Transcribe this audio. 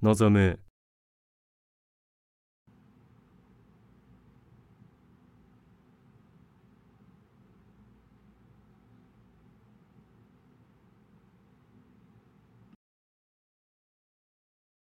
望む